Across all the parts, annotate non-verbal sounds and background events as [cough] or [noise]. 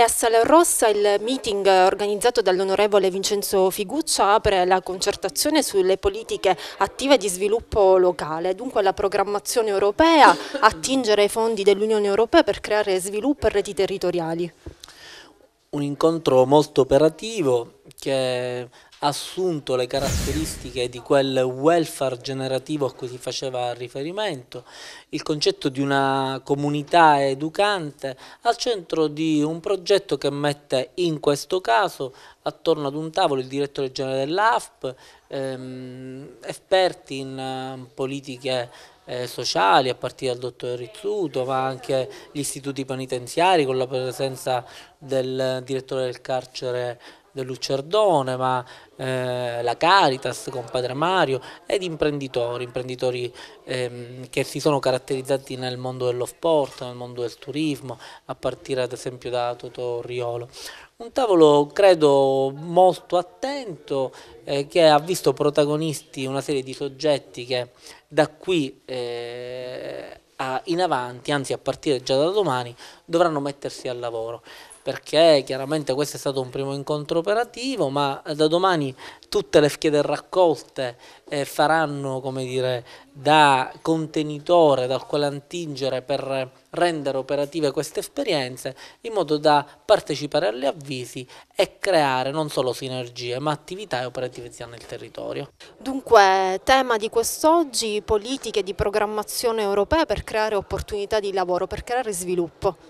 E a Rossa il meeting organizzato dall'onorevole Vincenzo Figuccia apre la concertazione sulle politiche attive di sviluppo locale, dunque la programmazione europea, attingere ai fondi dell'Unione Europea per creare sviluppo e reti territoriali. Un incontro molto operativo che assunto le caratteristiche di quel welfare generativo a cui si faceva riferimento, il concetto di una comunità educante al centro di un progetto che mette in questo caso attorno ad un tavolo il direttore generale dell'AFP, ehm, esperti in ehm, eh, politiche sociali a partire dal dottor Rizzuto, ma anche gli istituti penitenziari con la presenza del direttore del carcere del Lucerdone, ma eh, la Caritas con Padre Mario ed imprenditori, imprenditori ehm, che si sono caratterizzati nel mondo dello sport, nel mondo del turismo, a partire ad esempio da Toto Riolo. Un tavolo credo molto attento eh, che ha visto protagonisti una serie di soggetti che da qui eh, in avanti, anzi a partire già da domani, dovranno mettersi al lavoro perché chiaramente questo è stato un primo incontro operativo, ma da domani tutte le schede raccolte eh, faranno dire, da contenitore dal quale attingere per rendere operative queste esperienze in modo da partecipare agli avvisi e creare non solo sinergie ma attività e operatività nel territorio. Dunque tema di quest'oggi politiche di programmazione europea per creare opportunità di lavoro, per creare sviluppo.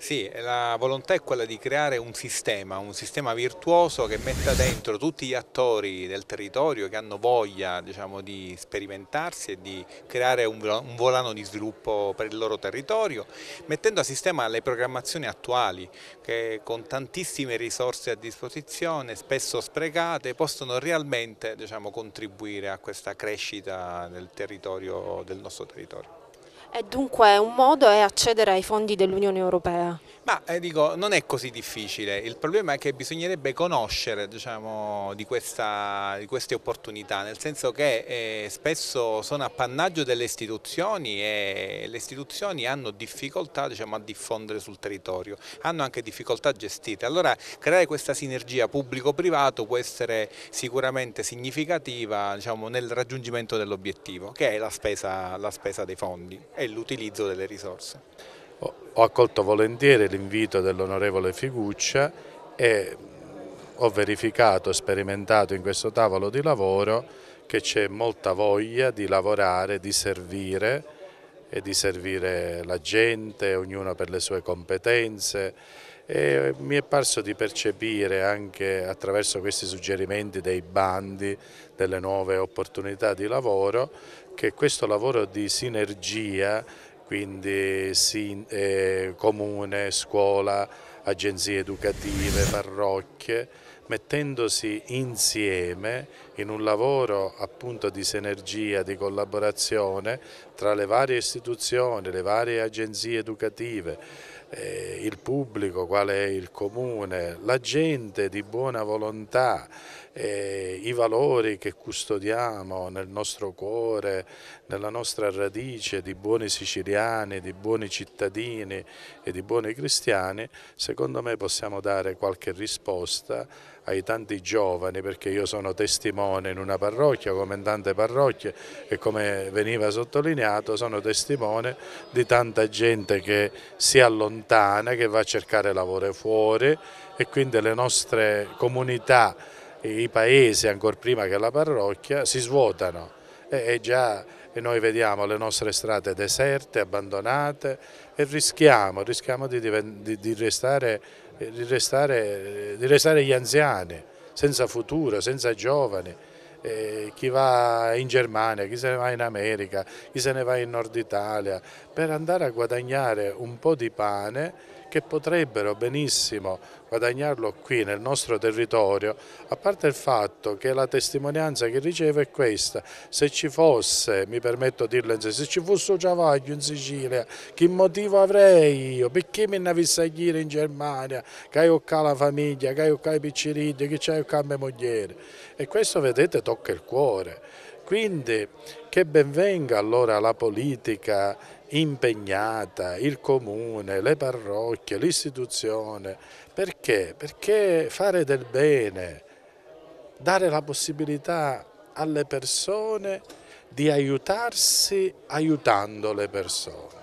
Sì, la volontà è quella di creare un sistema, un sistema virtuoso che metta dentro tutti gli attori del territorio che hanno voglia diciamo, di sperimentarsi e di creare un volano di sviluppo per il loro territorio, mettendo a sistema le programmazioni attuali che con tantissime risorse a disposizione, spesso sprecate, possono realmente diciamo, contribuire a questa crescita del, del nostro territorio. E dunque un modo è accedere ai fondi dell'Unione Europea. Ma eh, dico, non è così difficile, il problema è che bisognerebbe conoscere diciamo, di, questa, di, queste opportunità, nel senso che eh, spesso sono appannaggio delle istituzioni e le istituzioni hanno difficoltà diciamo, a diffondere sul territorio, hanno anche difficoltà gestite. Allora creare questa sinergia pubblico-privato può essere sicuramente significativa diciamo, nel raggiungimento dell'obiettivo, che è la spesa, la spesa dei fondi e l'utilizzo delle risorse. Ho accolto volentieri l'invito dell'onorevole Figuccia e mm, ho verificato, sperimentato in questo tavolo di lavoro che c'è molta voglia di lavorare, di servire e di servire la gente, ognuno per le sue competenze e mi è parso di percepire anche attraverso questi suggerimenti dei bandi, delle nuove opportunità di lavoro, che questo lavoro di sinergia, quindi eh, comune, scuola, agenzie educative, parrocchie, mettendosi insieme in un lavoro appunto di sinergia, di collaborazione tra le varie istituzioni, le varie agenzie educative, eh, il pubblico, qual è il comune, la gente di buona volontà, eh, i valori che custodiamo nel nostro cuore, nella nostra radice di buoni siciliani, di buoni cittadini e di buoni cristiani, secondo me possiamo dare qualche risposta ai tanti giovani, perché io sono testimone in una parrocchia, come in tante parrocchie e come veniva sottolineato, sono testimone di tanta gente che si allontana, che va a cercare lavoro fuori e quindi le nostre comunità, i paesi, ancora prima che la parrocchia, si svuotano e già noi vediamo le nostre strade deserte, abbandonate e rischiamo, rischiamo di, di, di restare di restare, di restare gli anziani, senza futuro, senza giovani. Eh, chi va in Germania, chi se ne va in America, chi se ne va in Nord Italia, per andare a guadagnare un po' di pane che potrebbero benissimo guadagnarlo qui nel nostro territorio, a parte il fatto che la testimonianza che ricevo è questa, se ci fosse, mi permetto di dirlo, se ci fosse un giavaglio in Sicilia, che motivo avrei io? Perché mi andavessi a dire in Germania che ho qua la famiglia, che ho qua i piccirini, che c'è la mia moglie? E questo vedete tocca il cuore. Quindi che benvenga allora la politica impegnata, il comune, le parrocchie, l'istituzione. Perché? Perché fare del bene, dare la possibilità alle persone di aiutarsi aiutando le persone.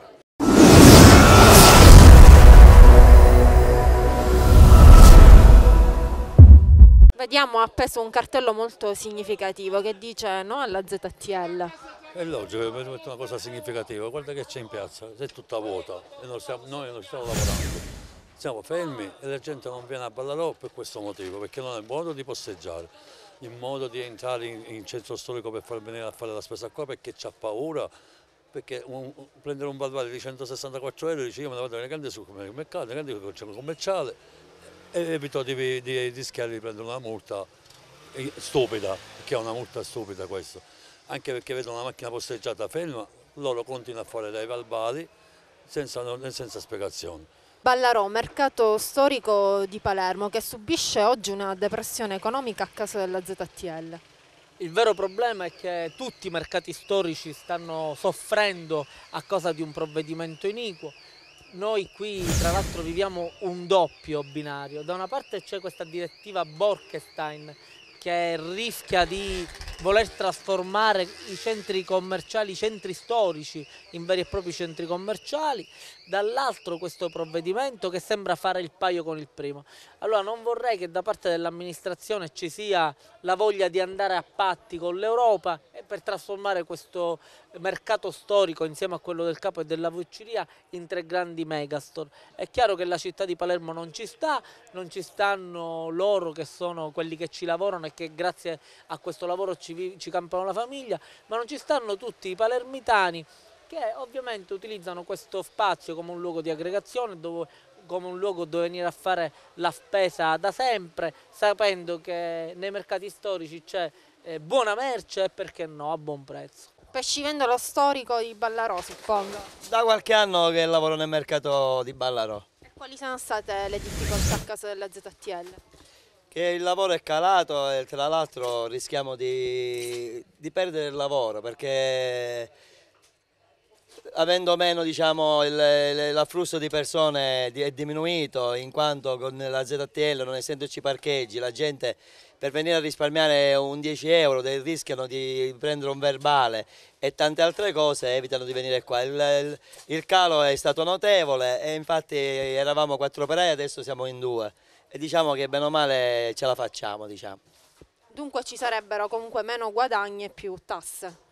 Vediamo appeso un cartello molto significativo che dice no alla ZTL. È logico, per è una cosa significativa. Guarda che c'è in piazza, è tutta vuota e non stiamo, noi non stiamo lavorando. Siamo fermi e la gente non viene a Ballarò per questo motivo, perché non è il modo di posteggiare, il modo di entrare in, in centro storico per far venire a fare la spesa qua perché c'ha paura perché un, prendere un valvare di 164 euro dice io me ne vado nel grande supermercato, nel grande centro commerciale e evito di, di, di rischiare di prendere una multa eh, stupida, perché è una multa stupida questo anche perché vedono la macchina posteggiata ferma, loro continuano a fare dei verbali senza, senza spiegazioni. Ballarò, mercato storico di Palermo che subisce oggi una depressione economica a causa della ZTL. Il vero problema è che tutti i mercati storici stanno soffrendo a causa di un provvedimento iniquo. Noi qui tra l'altro viviamo un doppio binario. Da una parte c'è questa direttiva Borkenstein che rischia di voler trasformare i centri commerciali, i centri storici in veri e propri centri commerciali, dall'altro questo provvedimento che sembra fare il paio con il primo. Allora non vorrei che da parte dell'amministrazione ci sia la voglia di andare a patti con l'Europa per trasformare questo mercato storico insieme a quello del Capo e della Vucciria in tre grandi megastore. È chiaro che la città di Palermo non ci sta, non ci stanno loro che sono quelli che ci lavorano e che grazie a questo lavoro ci ci, ci campano la famiglia, ma non ci stanno tutti i palermitani che ovviamente utilizzano questo spazio come un luogo di aggregazione, dove, come un luogo dove venire a fare la spesa da sempre, sapendo che nei mercati storici c'è eh, buona merce e perché no, a buon prezzo. Pescivendolo storico di Ballarò, suppongo. Da qualche anno che lavoro nel mercato di Ballarò. quali sono state le difficoltà a causa della ZTL? Che il lavoro è calato e tra l'altro rischiamo di, di, perdere il lavoro perché avendo meno diciamo, l'afflusso di persone è diminuito in quanto con la ZTL non essendoci parcheggi la gente per venire a risparmiare un 10 euro rischiano di prendere un verbale e tante altre cose evitano di venire qua. Il, il calo è stato notevole e infatti eravamo quattro operai adesso siamo in due e diciamo che bene o male ce la facciamo. Diciamo. Dunque ci sarebbero comunque meno guadagni e più tasse?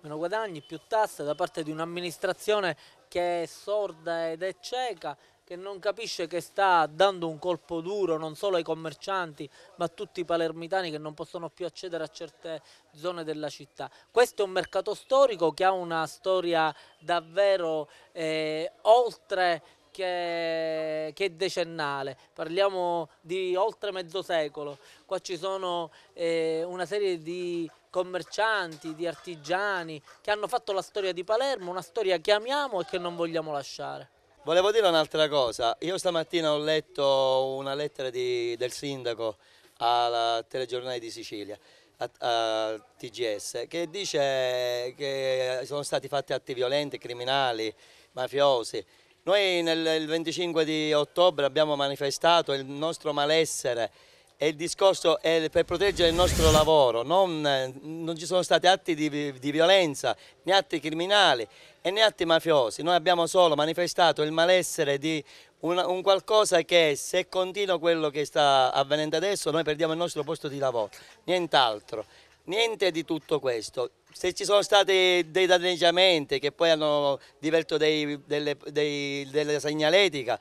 Meno guadagni, più tasse da parte di un'amministrazione che è sorda ed è cieca che non capisce che sta dando un colpo duro non solo ai commercianti ma a tutti i palermitani che non possono più accedere a certe zone della città. Questo è un mercato storico che ha una storia davvero eh, oltre che, che, è decennale, parliamo di oltre mezzo secolo. Qua ci sono eh, una serie di commercianti, di artigiani che hanno fatto la storia di Palermo, una storia che amiamo e che non vogliamo lasciare. Volevo dire un'altra cosa, io stamattina ho letto una lettera di, del sindaco al telegiornale di Sicilia, a, a TGS, che dice che sono stati fatti atti violenti, criminali, mafiosi, noi nel, il 25 di ottobre abbiamo manifestato il nostro malessere e il discorso è per proteggere il nostro lavoro, non, non ci sono stati atti di, di, violenza, né atti criminali e né atti mafiosi, noi abbiamo solo manifestato il malessere di un, un qualcosa che se continua quello che sta avvenendo adesso noi perdiamo il nostro posto di lavoro, nient'altro, niente di tutto questo se ci sono stati dei danneggiamenti che poi hanno diverso dei, delle, dei, delle segnaletica,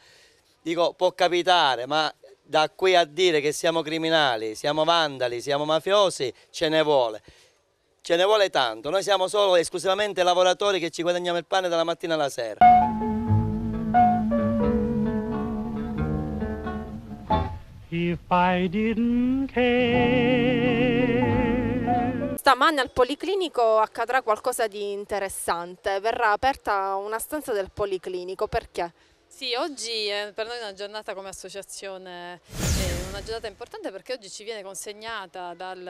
dico può capitare, ma da qui a dire che siamo criminali, siamo vandali, siamo mafiosi, ce ne vuole. Ce ne vuole tanto, noi siamo solo esclusivamente lavoratori che ci guadagniamo il pane dalla mattina alla sera. If I didn't care Stamane al Policlinico accadrà qualcosa di interessante, verrà aperta una stanza del Policlinico, perché? Sì, oggi eh, per noi è una giornata come associazione eh, una giornata importante perché oggi ci viene consegnata dal,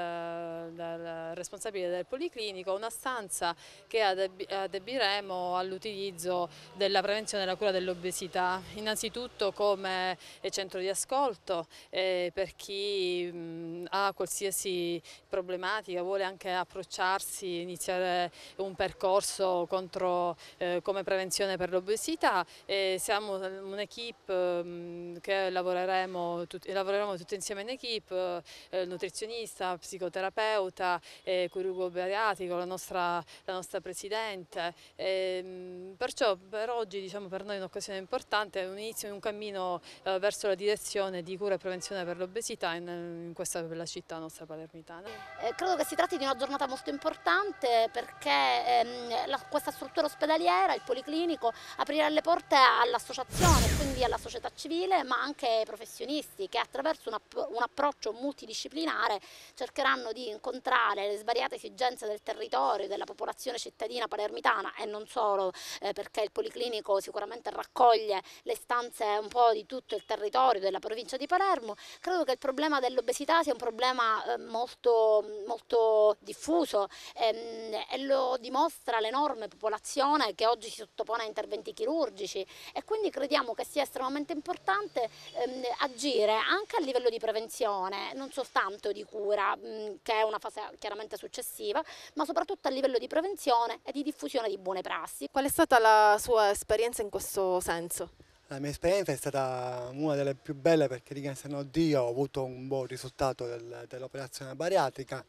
dal responsabile del Policlinico una stanza che adibiremo all'utilizzo della prevenzione e della cura dell'obesità, innanzitutto come centro di ascolto eh, per chi mh, ha qualsiasi problematica, vuole anche approcciarsi, iniziare un percorso contro, eh, come prevenzione per l'obesità. Eh, siamo un'equipe che lavoreremo, tutti lavoreremo lavoriamo tutti insieme in equip, eh, nutrizionista, psicoterapeuta, eh, chirurgo bariatico, la nostra, la nostra presidente. Eh, perciò per oggi diciamo, per noi è un'occasione importante, è un inizio di un cammino eh, verso la direzione di cura e prevenzione per l'obesità in, in, questa bella città nostra palermitana. Eh, credo che si tratti di una giornata molto importante perché ehm, la, questa struttura ospedaliera, il policlinico, aprirà le porte all'associazione, quindi alla società civile, ma anche ai professionisti che attraverso attraverso un, app un approccio multidisciplinare cercheranno di incontrare le svariate esigenze del territorio, della popolazione cittadina palermitana e non solo, eh, perché il Policlinico sicuramente raccoglie le stanze un po' di tutto il territorio della provincia di Palermo. Credo che il problema dell'obesità sia un problema eh, molto, molto diffuso ehm, e lo dimostra l'enorme popolazione che oggi si sottopone a interventi chirurgici e quindi crediamo che sia estremamente importante ehm, agire anche a livello livello di prevenzione, non soltanto di cura, mm, che è una fase chiaramente successiva, ma soprattutto a livello di prevenzione e di diffusione di buone prassi. Qual è stata la sua esperienza in questo senso? La mia esperienza è stata una delle più belle perché ringraziando Dio ho avuto un buon risultato del, dell'operazione bariatrica.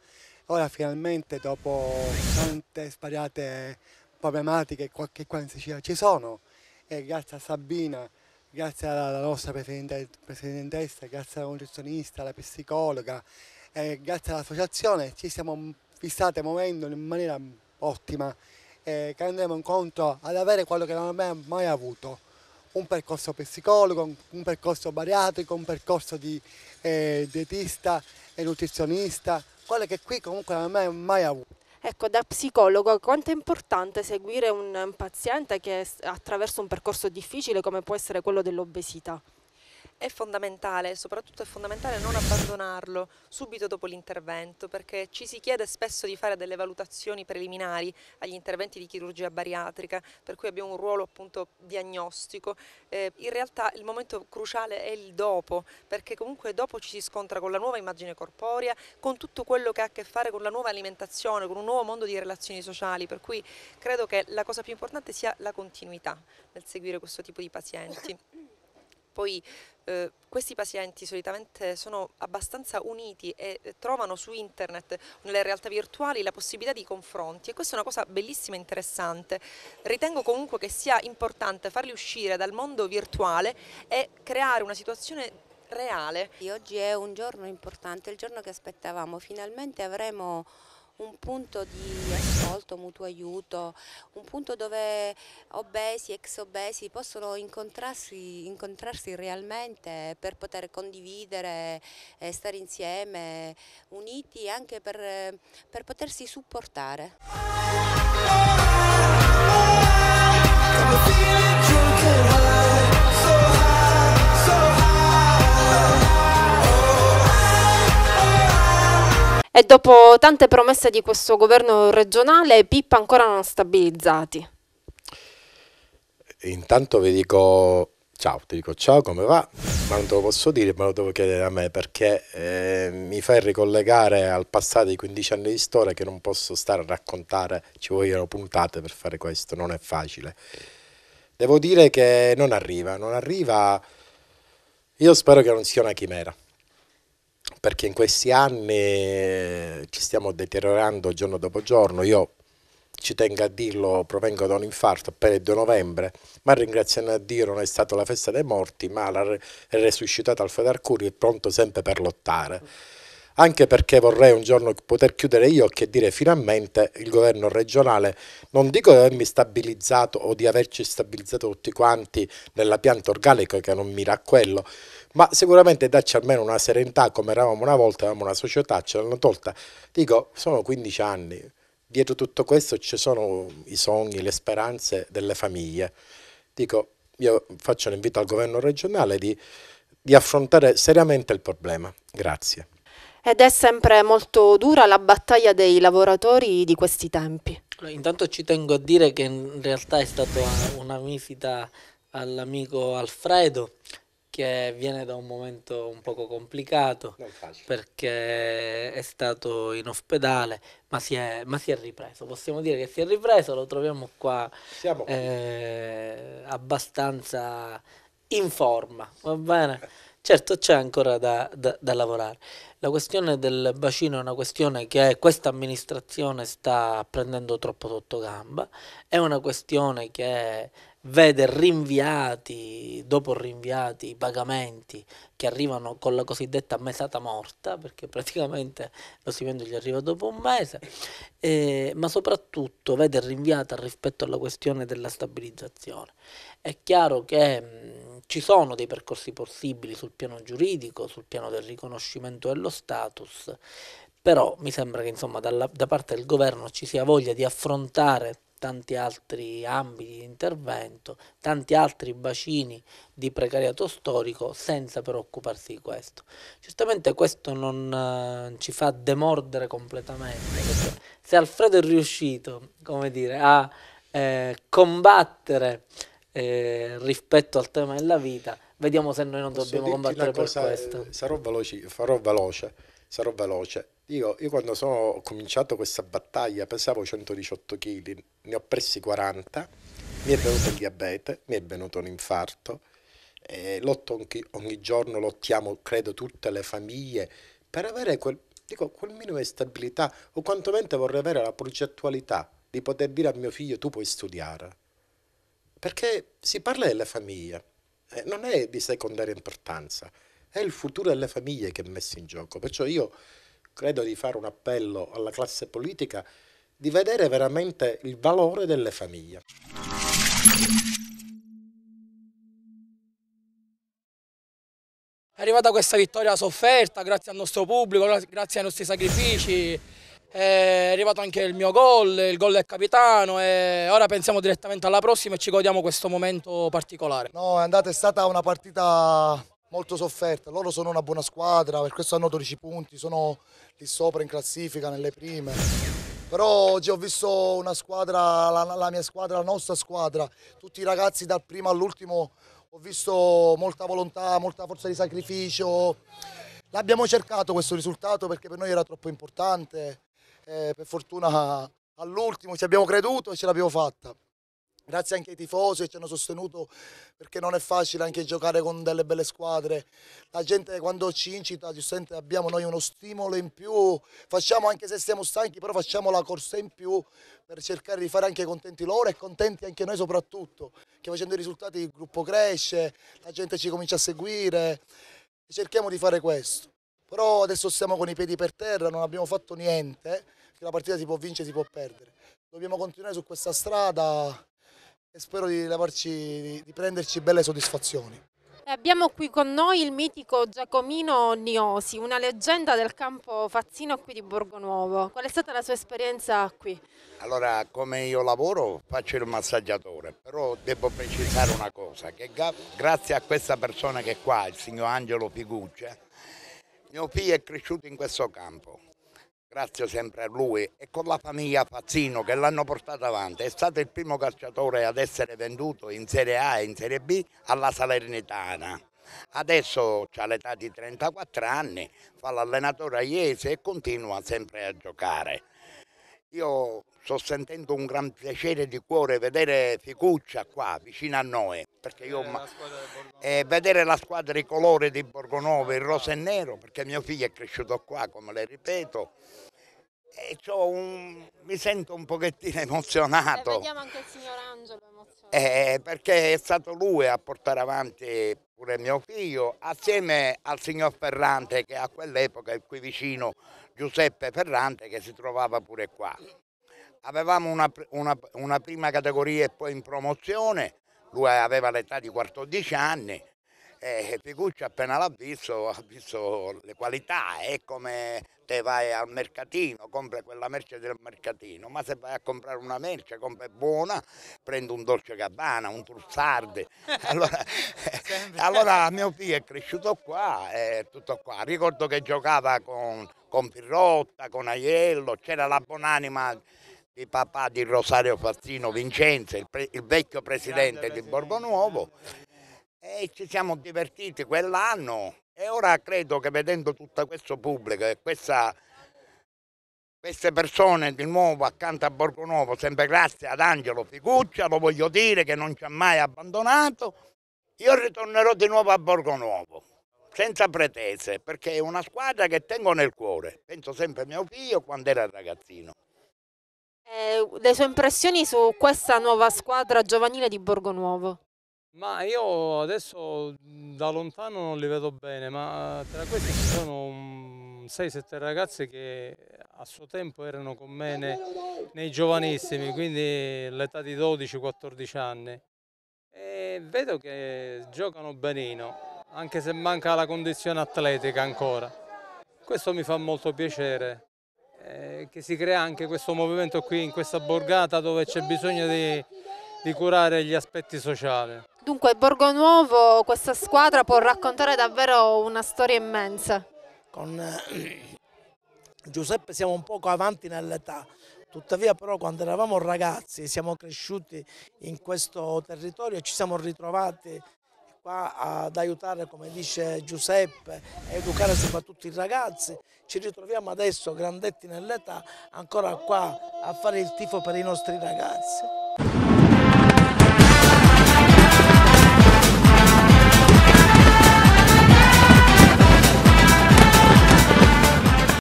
Ora finalmente dopo tante svariate problematiche che qua in Sicilia ci sono e grazie a Sabina grazie alla nostra presidentessa, grazie alla nutrizionista, alla psicologa, eh, grazie all'associazione ci siamo fissate muovendo in maniera ottima eh, che andremo incontro ad avere quello che non abbiamo mai avuto un percorso psicologo, un percorso bariatrico, un percorso di eh, dietista e nutrizionista, quello che qui comunque non abbiamo mai avuto. Ecco, da psicologo, quanto è importante seguire un paziente che attraverso un percorso difficile come può essere quello dell'obesità? È fondamentale, soprattutto è fondamentale non abbandonarlo subito dopo l'intervento perché ci si chiede spesso di fare delle valutazioni preliminari agli interventi di chirurgia bariatrica per cui abbiamo un ruolo appunto diagnostico. Eh, in realtà il momento cruciale è il dopo perché comunque dopo ci si scontra con la nuova immagine corporea, con tutto quello che ha a che fare con la nuova alimentazione, con un nuovo mondo di relazioni sociali per cui credo che la cosa più importante sia la continuità nel seguire questo tipo di pazienti. Poi eh, questi pazienti solitamente sono abbastanza uniti e trovano su internet, nelle realtà virtuali, la possibilità di confronti e questa è una cosa bellissima e interessante. Ritengo comunque che sia importante farli uscire dal mondo virtuale e creare una situazione reale. Oggi è un giorno importante, il giorno che aspettavamo, finalmente avremo un punto di ascolto, mutuo aiuto, un punto dove obesi, ex obesi possono incontrarsi, incontrarsi realmente per poter condividere, stare insieme, uniti anche per, per potersi supportare. I'm feeling E dopo tante promesse di questo governo regionale, Pippa ancora non stabilizzati. Intanto vi dico ciao, ti dico ciao, come va? Ma non te lo posso dire, ma lo devo chiedere a me perché eh, mi fai ricollegare al passato di 15 anni di storia che non posso stare a raccontare, ci vogliono puntate per fare questo, non è facile. Devo dire che non arriva, non arriva, io spero che non sia una chimera perché in questi anni eh, ci stiamo deteriorando giorno dopo giorno. Io ci tengo a dirlo, provengo da un infarto per il 2 novembre, ma ringraziando a Dio non è stata la festa dei morti, ma la resuscitata Alfredo Arcuri è pronto sempre per lottare. Anche perché vorrei un giorno poter chiudere gli occhi e dire finalmente il governo regionale, non dico di avermi stabilizzato o di averci stabilizzato tutti quanti nella pianta organica, che non mira a quello, ma sicuramente dacci almeno una serenità come eravamo una volta, eravamo una società, ce l'hanno tolta. Dico, sono 15 anni, dietro tutto questo ci sono i sogni, le speranze delle famiglie. Dico, io faccio l'invito al governo regionale di, di affrontare seriamente il problema. Grazie. Ed è sempre molto dura la battaglia dei lavoratori di questi tempi. Intanto ci tengo a dire che in realtà è stata una visita all'amico Alfredo perché viene da un momento un poco complicato, perché è stato in ospedale, ma si, è, ma si, è, ripreso, possiamo dire che si è ripreso, lo troviamo qua eh, abbastanza in forma, va bene? Certo c'è ancora da, da, da lavorare. La questione del bacino è una questione che questa amministrazione sta prendendo troppo sotto gamba, è una questione che vede rinviati, dopo rinviati, i pagamenti che arrivano con la cosiddetta mesata morta, perché praticamente lo stipendio gli arriva dopo un mese, eh, ma soprattutto vede rinviata rispetto alla questione della stabilizzazione. È chiaro che mh, mm, ci sono dei percorsi possibili sul piano giuridico, sul piano del riconoscimento dello status, però mi sembra che insomma, dalla, da parte del governo ci sia voglia di affrontare tanti altri ambiti di intervento, tanti altri bacini di precariato storico senza però occuparsi di questo. Certamente questo non eh, ci fa demordere completamente, se Alfredo è riuscito dire, a eh, combattere eh, rispetto al tema della vita, vediamo se noi non Posso dobbiamo combattere per eh, questo. Sarò veloce, farò veloce sarò veloce. Dico, io quando sono, ho cominciato questa battaglia pesavo 118 kg, ne ho presi 40, mi è venuto il diabete, mi è venuto un infarto, eh, lotto ogni, ogni giorno, lottiamo credo tutte le famiglie per avere quel, dico, quel minimo di stabilità o quantomeno vorrei avere la progettualità di poter dire a mio figlio tu puoi studiare. Perché si parla delle famiglie, eh, non è di secondaria importanza è il futuro delle famiglie che è messo in gioco. Perciò io credo di fare un appello alla classe politica di vedere veramente il valore delle famiglie. È arrivata questa vittoria sofferta grazie al nostro pubblico, grazie ai nostri sacrifici, è arrivato anche il mio gol, il gol del capitano e ora pensiamo direttamente alla prossima e ci godiamo questo momento particolare. No, è, andata, è stata una partita molto sofferta. Loro sono una buona squadra, per questo hanno 12 punti, sono lì sopra in classifica, nelle prime. Però oggi ho visto una squadra, la, la mia squadra, la nostra squadra, tutti i ragazzi dal primo all'ultimo, ho visto molta volontà, molta forza di sacrificio. L'abbiamo cercato questo risultato perché per noi era troppo importante. Eh, per fortuna all'ultimo ci abbiamo creduto e ce l'abbiamo fatta. Grazie anche ai tifosi che ci hanno sostenuto perché non è facile anche giocare con delle belle squadre. La gente quando ci incita, giustamente abbiamo noi uno stimolo in più, facciamo anche se siamo stanchi, però facciamo la corsa in più per cercare di fare anche contenti loro e contenti anche noi soprattutto, che facendo i risultati il gruppo cresce, la gente ci comincia a seguire e cerchiamo di fare questo. Però adesso siamo con i piedi per terra, non abbiamo fatto niente, che la partita si può vincere, si può perdere. Dobbiamo continuare su questa strada e spero di, lavarci, di prenderci belle soddisfazioni. Eh, abbiamo qui con noi il mitico Giacomino Niosi, una leggenda del campo fazzino qui di Borgo Nuovo. Qual è stata la sua esperienza qui? Allora, come io lavoro faccio il massaggiatore, però devo precisare una cosa, che grazie a questa persona che è qua, il signor Angelo Figuccia, eh, mio figlio è cresciuto in questo campo grazie sempre a lui e con la famiglia Pazzino che l'hanno portato avanti. È stato il primo calciatore ad essere venduto in Serie A e in Serie B alla Salernitana. Adesso ha l'età di 34 anni, fa l'allenatore a Iese e continua sempre a giocare. Io sto sentendo un gran piacere di cuore vedere Ficuccia qua vicino a noi perché io eh, la eh, vedere la squadra di colore di Borgonovo il rosa e nero perché mio figlio è cresciuto qua come le ripeto e un, mi sento un pochettino [laughs] emozionato eh, vediamo anche il signor Angelo emozionato eh, perché è stato lui a portare avanti pure mio figlio assieme al signor Ferrante che a quell'epoca è qui vicino Giuseppe Ferrante che si trovava pure qua avevamo una, una, una, prima categoria e poi in promozione, lui aveva l'età di 14 anni e Figucci appena l'ha visto, ha visto le qualità, è come te vai al mercatino, compri quella merce del mercatino, ma se vai a comprare una merce, compri buona, prendi un dolce gabbana, un trussardi. [laughs] Allora, allora mio figlio è cresciuto qua, è tutto qua. Ricordo che giocava con, con Pirrotta, con Aiello, c'era la buonanima di papà di Rosario Fazzino Vincenzo, il, pre, il vecchio presidente di Borgo Nuovo, e ci siamo divertiti quell'anno e ora credo che vedendo tutto questo pubblico e questa, queste persone di nuovo accanto a Borgo Nuovo, sempre grazie ad Angelo Figuccia, lo voglio dire che non ci ha mai abbandonato, io ritornerò di nuovo a Borgo Nuovo. senza pretese, perché è una squadra che tengo nel cuore. Penso sempre a mio figlio quando era ragazzino. Eh, le sue impressioni su questa nuova squadra giovanile di Borgo Nuovo? Ma io adesso mm, da lontano non li vedo bene, ma eh, tra questi ci sono 6-7 mm, ragazzi che a suo tempo erano con me nei, nei giovanissimi, quindi l'età di 12-14 anni. E vedo che giocano benino, anche se manca la condizione atletica ancora. Questo mi fa molto piacere. Eh, che si crea anche questo movimento qui in questa borgata dove c'è bisogno di, di curare gli aspetti sociali. Dunque Borgo Nuovo, questa squadra può raccontare davvero una storia immensa. Con eh, Giuseppe siamo un poco avanti nell'età, Tuttavia però quando eravamo ragazzi siamo cresciuti in questo territorio e ci siamo ritrovati qua ad aiutare, come dice Giuseppe, a educare soprattutto i ragazzi. Ci ritroviamo adesso, grandetti nell'età, ancora qua a fare il tifo per i nostri ragazzi.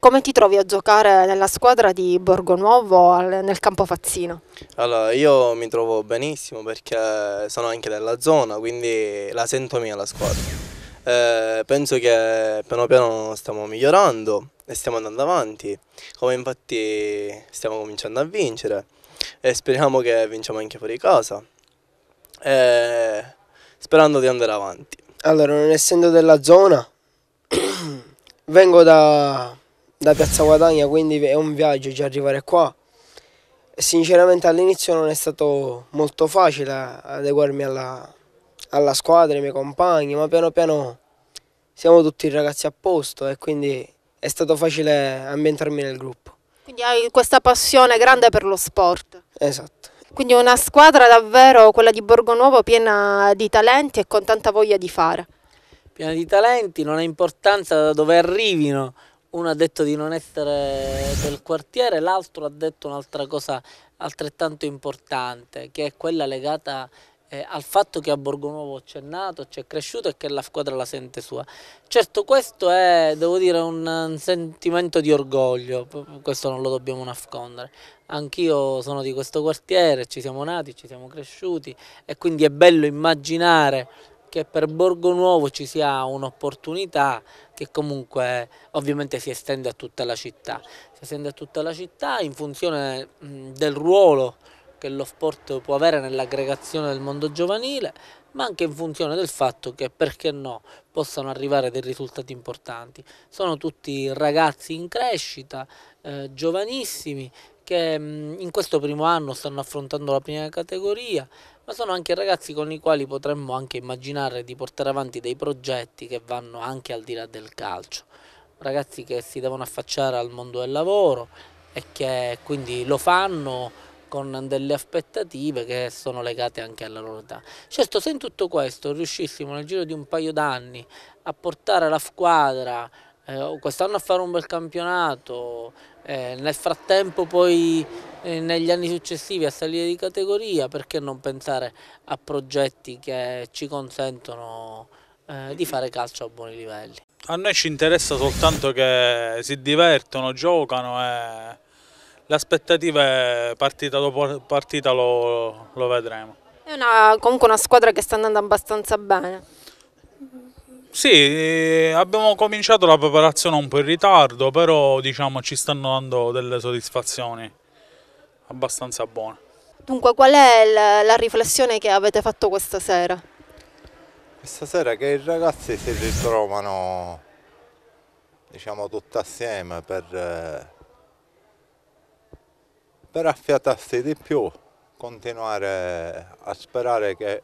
come ti trovi a giocare nella squadra di Borgo Nuovo nel campo Fazzino? Allora, io mi trovo benissimo perché sono anche della zona, quindi la sento mia la squadra. Eh, penso che piano piano stiamo migliorando e stiamo andando avanti, come infatti stiamo cominciando a vincere e speriamo che vinciamo anche fuori casa, eh, sperando di andare avanti. Allora, non essendo della zona, [clears throat] vengo da da Piazza Guadagna, quindi è un viaggio già arrivare qua. Sinceramente all'inizio non è stato molto facile adeguarmi alla, alla squadra, ai miei compagni, ma piano piano siamo tutti ragazzi a posto e quindi è stato facile ambientarmi nel gruppo. Quindi hai questa passione grande per lo sport. Esatto. Quindi una squadra davvero, quella di Borgo Nuovo, piena di talenti e con tanta voglia di fare. Piena di talenti, non ha importanza da dove arrivino, uno ha detto di non essere del quartiere, l'altro ha detto un'altra cosa altrettanto importante, che è quella legata eh, al fatto che a Borgo Nuovo c'è nato, c'è cresciuto e che la squadra la sente sua. Certo questo è, devo dire, un, un sentimento di orgoglio, questo non lo dobbiamo nascondere. Anch'io sono di questo quartiere, ci siamo nati, ci siamo cresciuti e quindi è bello immaginare che per Borgo Nuovo ci sia un'opportunità che comunque ovviamente si estende a tutta la città. Si estende a tutta la città in funzione del ruolo che lo sport può avere nell'aggregazione del mondo giovanile, ma anche in funzione del fatto che, perché no, possano arrivare dei risultati importanti. Sono tutti ragazzi in crescita, eh, giovanissimi, che in questo primo anno stanno affrontando la prima categoria, ma sono anche ragazzi con i quali potremmo anche immaginare di portare avanti dei progetti che vanno anche al di là del calcio. Ragazzi che si devono affacciare al mondo del lavoro e che quindi lo fanno con delle aspettative che sono legate anche alla loro età. Certo, se in tutto questo riuscissimo nel giro di un paio d'anni a portare la squadra eh, quest'anno a fare un bel campionato, eh, nel frattempo poi eh, negli anni successivi a salire di categoria perché non pensare a progetti che ci consentono eh, di fare calcio a buoni livelli. A noi ci interessa soltanto che si divertono, giocano e l'aspettativa è partita dopo partita lo, lo vedremo. È una, comunque una squadra che sta andando abbastanza bene. Sì, eh, abbiamo cominciato la preparazione un po' in ritardo, però diciamo ci stanno dando delle soddisfazioni abbastanza buone. Dunque, qual è la, riflessione che avete fatto questa sera? Questa sera che i ragazzi si ritrovano diciamo tutti assieme per, eh, per affiatarsi di più, continuare a sperare che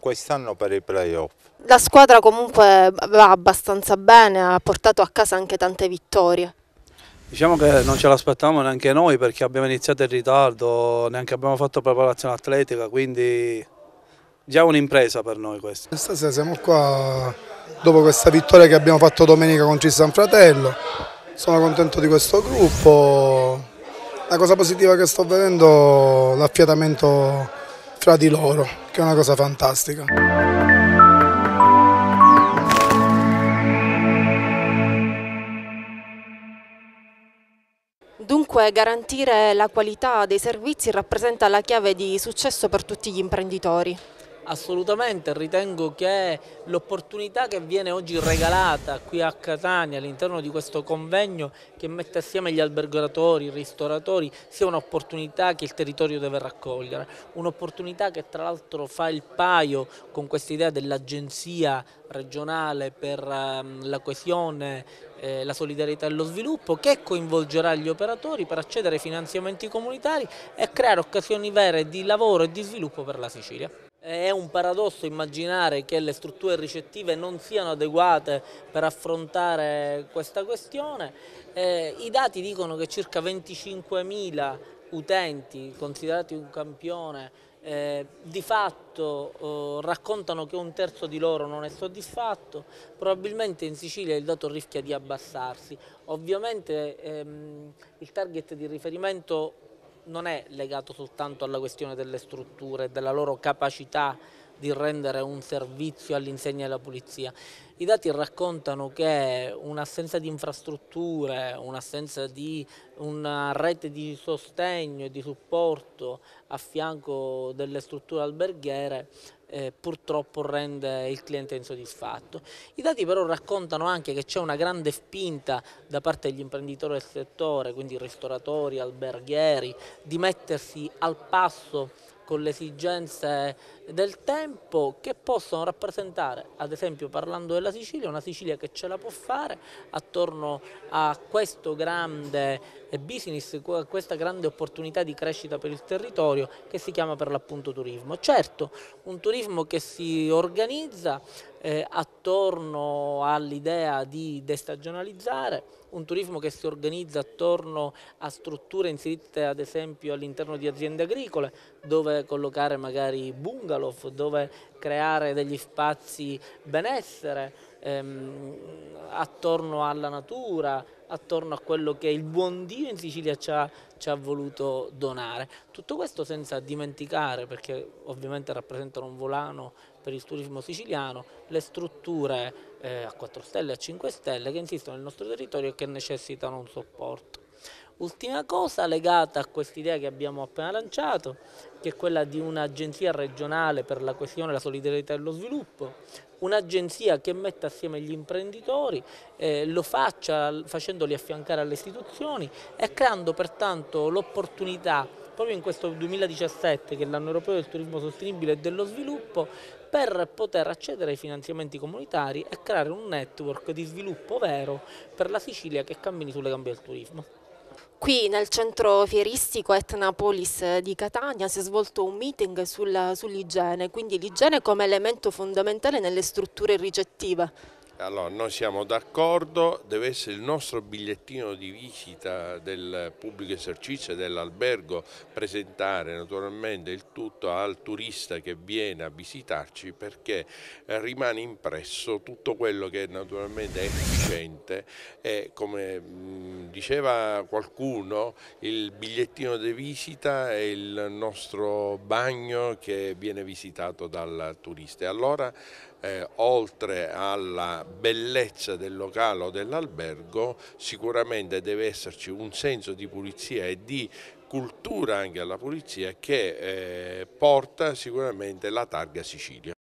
quest'anno per i playoff. La squadra comunque va abbastanza bene, ha portato a casa anche tante vittorie. Diciamo che non ce l'aspettavamo neanche noi perché abbiamo iniziato in ritardo, neanche abbiamo fatto preparazione atletica, quindi già un'impresa per noi questa. Stasera siamo qua dopo questa vittoria che abbiamo fatto domenica con C San Fratello, sono contento di questo gruppo, la cosa positiva che sto vedendo è l'affiatamento fra di loro, che è una cosa fantastica. Dunque garantire la qualità dei servizi rappresenta la chiave di successo per tutti gli imprenditori assolutamente ritengo che l'opportunità che viene oggi regalata qui a Catania all'interno di questo convegno che mette assieme gli albergatori, i ristoratori sia un'opportunità che il territorio deve raccogliere, un'opportunità che tra l'altro fa il paio con questa idea dell'agenzia regionale per ehm, la coesione, eh, la solidarietà e lo sviluppo che coinvolgerà gli operatori per accedere ai finanziamenti comunitari e creare occasioni vere di lavoro e di sviluppo per la Sicilia. È un paradosso immaginare che le strutture ricettive non siano adeguate per affrontare questa questione. Eh, I dati dicono che circa 25.000 utenti, considerati un campione, eh, di fatto eh, raccontano che un terzo di loro non è soddisfatto, probabilmente in Sicilia il dato rischia di abbassarsi. Ovviamente ehm, il target di riferimento non è legato soltanto alla questione delle strutture, della loro capacità di rendere un servizio all'insegna della pulizia. I dati raccontano che un'assenza di infrastrutture, un'assenza di una rete di sostegno e di supporto a fianco delle strutture alberghiere eh, purtroppo rende il cliente insoddisfatto. I dati però raccontano anche che c'è una grande spinta da parte degli imprenditori del settore, quindi ristoratori, alberghieri, di mettersi al passo con le esigenze del tempo che possono rappresentare, ad esempio parlando della Sicilia, una Sicilia che ce la può fare attorno a questo grande business, questa grande opportunità di crescita per il territorio che si chiama per l'appunto turismo. Certo, un turismo che si organizza eh, attorno all'idea di destagionalizzare, un turismo che si organizza attorno a strutture inserite ad esempio all'interno di aziende agricole, dove collocare magari bungalow, dove creare degli spazi benessere ehm, attorno alla natura, attorno a quello che il buon Dio in Sicilia ci ha, ci ha, voluto donare. Tutto questo senza dimenticare, perché ovviamente rappresentano un volano per il turismo siciliano le strutture eh, a 4 stelle e a 5 stelle che insistono nel nostro territorio e che necessitano un supporto. Ultima cosa legata a quest'idea che abbiamo appena lanciato, che è quella di un'agenzia regionale per la questione la solidarietà e lo sviluppo, un'agenzia che metta assieme gli imprenditori, eh, lo faccia facendoli affiancare alle istituzioni e creando pertanto l'opportunità proprio in questo 2017 che è l'anno europeo del turismo sostenibile e dello sviluppo per poter accedere ai finanziamenti comunitari e creare un network di sviluppo vero per la Sicilia che cammini sulle gambe del turismo. Qui nel centro fieristico Etnapolis di Catania si è svolto un meeting sull'igiene, quindi l'igiene come elemento fondamentale nelle strutture ricettive. Allora, noi siamo d'accordo, deve essere il nostro bigliettino di visita del pubblico esercizio e dell'albergo, presentare naturalmente il tutto al turista che viene a visitarci perché eh, rimane impresso tutto quello che naturalmente è efficiente e come diceva qualcuno il bigliettino di visita è il nostro bagno che viene visitato dal turista. E allora eh, oltre alla bellezza del locale o dell'albergo sicuramente deve esserci un senso di pulizia e di cultura anche alla pulizia che eh, porta sicuramente la targa Sicilia.